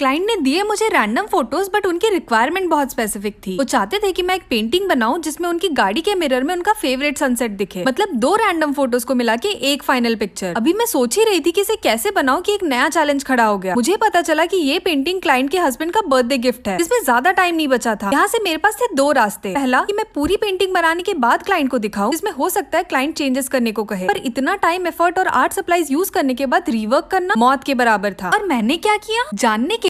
client ने दिए मुझे रैंडम फोटोज बट उनकी रिक्वायरमेंट बहुत स्पेसिफिक थी वो चाहते थे कि मैं एक पेंटिंग बनाऊं जिसमें उनकी गाड़ी के मिरर में उनका फेवरेट सनसेट दिखे मतलब दो रैंडम फोटोज को मिला के एक फाइनल पिक्चर अभी मैं सोच ही रही थी कि इसे कैसे बनाऊं कि एक नया चैलेंज खड़ा हो गया मुझे पता चला कि ये पेंटिंग क्लाइंट के हस्बैंड का बर्थडे गिफ्ट है इसमें ज्यादा टाइम नहीं बचा था यहाँ से मेरे पास थे दो रास्ते पहला कि मैं पूरी पेंटिंग बनाने के बाद क्लाइंट को दिखाऊं जिसमें हो सकता है क्लाइंट चेंजेस करने को कहे पर इतना टाइम एफर्ट और आर्ट सप्लाईज यूज करने के बाद रिवर्क करना मौत के बराबर था और मैंने क्या किया जानने के